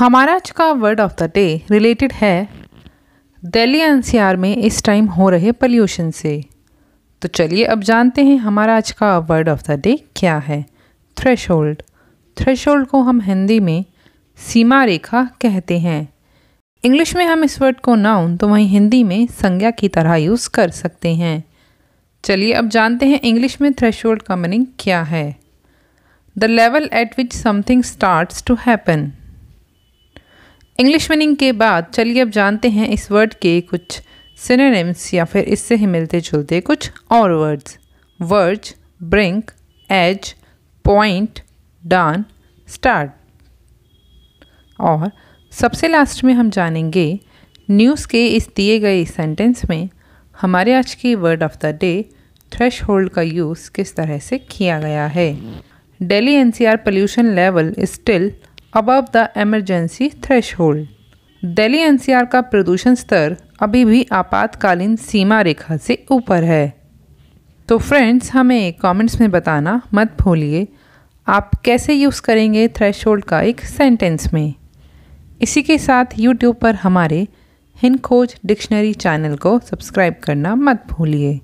हमारा आज का word of the day related है दिल्ली एनसीआर में इस टाइम हो रहे पल्यूशन से तो चलिए अब जानते हैं हमारा आज का वर्ड ऑफ द डे क्या है थ्रेश होल्ड थ्रेश होल्ड को हम हिंदी में सीमा रेखा कहते हैं इंग्लिश में हम इस वर्ड को नाउन तो वहीं हिंदी में संज्ञा की तरह यूज़ कर सकते हैं चलिए अब जानते हैं इंग्लिश में थ्रेश होल्ड का मीनिंग क्या है the level at which something starts to happen English meaning के बाद चलिए अब जानते हैं इस वर्ड के कुछ सिनेम्स या फिर इससे ही मिलते जुलते कुछ और words verge brink edge point dawn start और सबसे लास्ट में हम जानेंगे न्यूज़ के इस दिए गए सेंटेंस में हमारे आज की word of the day threshold का यूज़ किस तरह से किया गया है Delhi NCR pollution level still above the emergency threshold Delhi NCR का प्रदूषण स्तर अभी भी आपातकालीन सीमा रेखा से ऊपर है तो फ्रेंड्स हमें कमेंट्स में बताना मत भूलिए आप कैसे यूज़ करेंगे होल्ड का एक सेंटेंस में इसी के साथ यूट्यूब पर हमारे हिंद खोज डिक्शनरी चैनल को सब्सक्राइब करना मत भूलिए